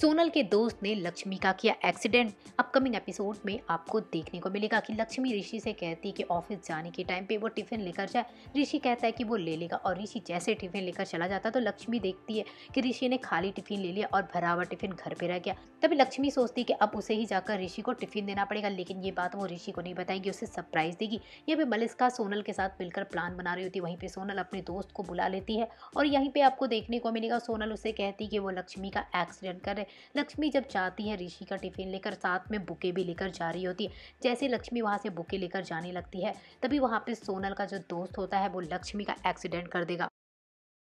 सोनल के दोस्त ने लक्ष्मी का किया एक्सीडेंट अपकमिंग एपिसोड में आपको देखने को मिलेगा कि लक्ष्मी ऋषि से कहती है कि ऑफिस जाने के टाइम पे वो टिफ़िन लेकर जाए ऋषि कहता है कि वो ले लेगा और ऋषि जैसे टिफ़िन लेकर चला जाता तो लक्ष्मी देखती है कि ऋषि ने खाली टिफ़िन ले लिया और भरा हुआ टिफ़िन घर पर रह गया तभी लक्ष्मी सोचती है कि अब उसे ही जाकर ऋषि को टिफ़िन देना पड़ेगा लेकिन ये बात वो ऋषि को नहीं बताएगी उसे सरप्राइज़ देगी ये भी मलिस्का सोनल के साथ मिलकर प्लान बना रही होती है वहीं पर सोनल अपने दोस्त को बुला लेती है और यहीं पर आपको देखने को मिलेगा सोनल उसे कहती है कि वो लक्ष्मी का एक्सीडेंट करे लक्ष्मी जब जाती है ऋषि का टिफ़िन लेकर साथ में बुके भी लेकर जा रही होती है जैसे लक्ष्मी वहाँ से बुके लेकर जाने लगती है तभी वहाँ पर सोनल का जो दोस्त होता है वो लक्ष्मी का एक्सीडेंट कर देगा